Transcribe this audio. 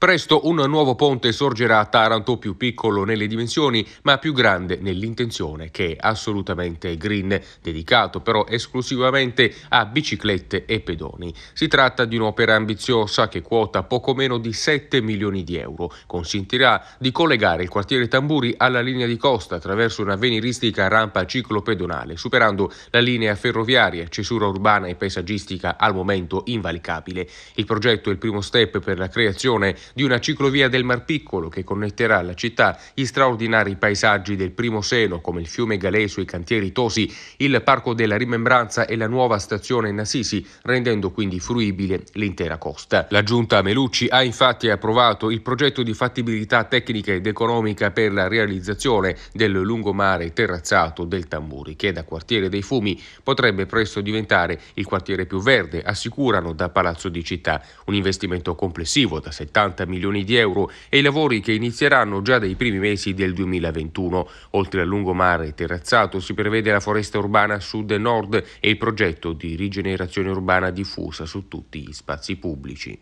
Presto un nuovo ponte sorgerà a Taranto, più piccolo nelle dimensioni, ma più grande nell'intenzione, che è assolutamente green, dedicato però esclusivamente a biciclette e pedoni. Si tratta di un'opera ambiziosa che quota poco meno di 7 milioni di euro. Consentirà di collegare il quartiere Tamburi alla linea di costa attraverso una veniristica rampa ciclopedonale, superando la linea ferroviaria, cesura urbana e paesaggistica al momento invalicabile. Il progetto è il primo step per la creazione di una ciclovia del Mar Piccolo che connetterà alla città gli straordinari paesaggi del primo seno come il fiume Galeso, i cantieri Tosi, il Parco della Rimembranza e la nuova stazione Nasisi, rendendo quindi fruibile l'intera costa. La giunta Melucci ha infatti approvato il progetto di fattibilità tecnica ed economica per la realizzazione del lungomare terrazzato del Tamburi, che da quartiere dei Fumi potrebbe presto diventare il quartiere più verde, assicurano da Palazzo di Città. Un investimento complessivo da 70 50 milioni di euro e i lavori che inizieranno già dai primi mesi del 2021. Oltre al lungomare terrazzato si prevede la foresta urbana sud e nord e il progetto di rigenerazione urbana diffusa su tutti gli spazi pubblici.